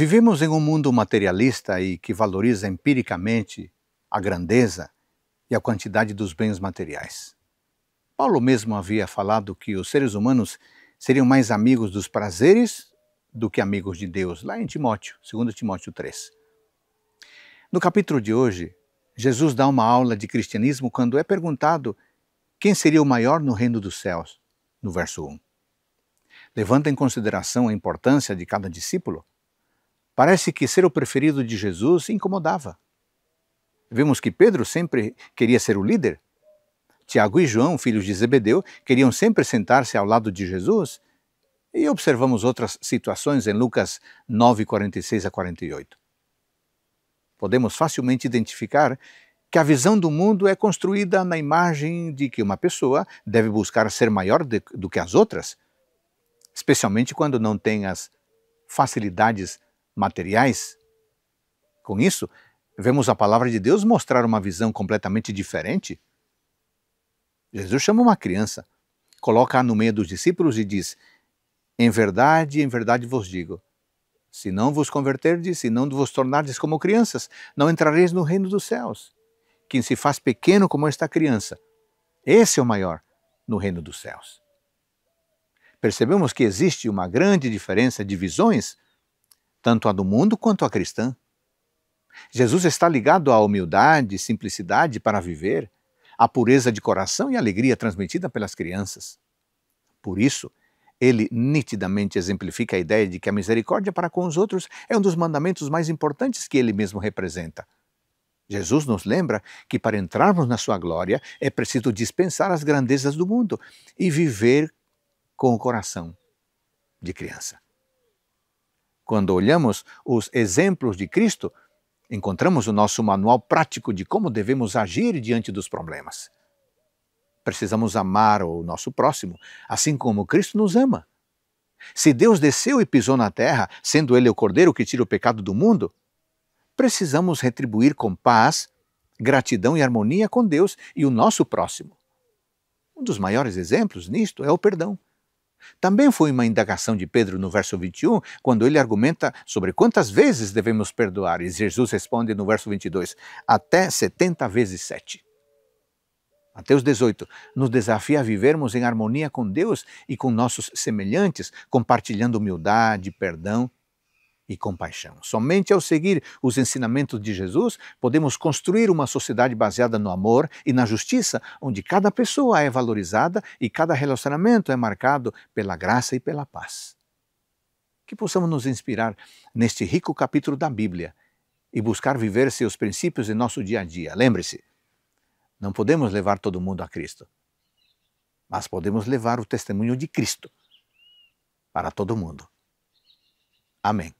Vivemos em um mundo materialista e que valoriza empiricamente a grandeza e a quantidade dos bens materiais. Paulo mesmo havia falado que os seres humanos seriam mais amigos dos prazeres do que amigos de Deus, lá em Timóteo, 2 Timóteo 3. No capítulo de hoje, Jesus dá uma aula de cristianismo quando é perguntado quem seria o maior no reino dos céus, no verso 1. Levanta em consideração a importância de cada discípulo, Parece que ser o preferido de Jesus incomodava. Vemos que Pedro sempre queria ser o líder. Tiago e João, filhos de Zebedeu, queriam sempre sentar-se ao lado de Jesus. E observamos outras situações em Lucas 9, 46 a 48. Podemos facilmente identificar que a visão do mundo é construída na imagem de que uma pessoa deve buscar ser maior de, do que as outras, especialmente quando não tem as facilidades materiais. Com isso, vemos a palavra de Deus mostrar uma visão completamente diferente. Jesus chama uma criança, coloca-a no meio dos discípulos e diz: Em verdade, em verdade vos digo: se não vos converterdes, se não vos tornardes como crianças, não entrareis no reino dos céus. Quem se faz pequeno como esta criança, esse é o maior no reino dos céus. Percebemos que existe uma grande diferença de visões tanto a do mundo quanto a cristã. Jesus está ligado à humildade e simplicidade para viver, à pureza de coração e alegria transmitida pelas crianças. Por isso, ele nitidamente exemplifica a ideia de que a misericórdia para com os outros é um dos mandamentos mais importantes que ele mesmo representa. Jesus nos lembra que para entrarmos na sua glória é preciso dispensar as grandezas do mundo e viver com o coração de criança. Quando olhamos os exemplos de Cristo, encontramos o nosso manual prático de como devemos agir diante dos problemas. Precisamos amar o nosso próximo, assim como Cristo nos ama. Se Deus desceu e pisou na terra, sendo Ele o Cordeiro que tira o pecado do mundo, precisamos retribuir com paz, gratidão e harmonia com Deus e o nosso próximo. Um dos maiores exemplos nisto é o perdão. Também foi uma indagação de Pedro no verso 21, quando ele argumenta sobre quantas vezes devemos perdoar, e Jesus responde no verso 22, até 70 vezes 7. Mateus 18 nos desafia a vivermos em harmonia com Deus e com nossos semelhantes, compartilhando humildade, perdão e compaixão. Somente ao seguir os ensinamentos de Jesus podemos construir uma sociedade baseada no amor e na justiça, onde cada pessoa é valorizada e cada relacionamento é marcado pela graça e pela paz. Que possamos nos inspirar neste rico capítulo da Bíblia e buscar viver seus princípios em nosso dia a dia. Lembre-se, não podemos levar todo mundo a Cristo, mas podemos levar o testemunho de Cristo para todo mundo. Amém.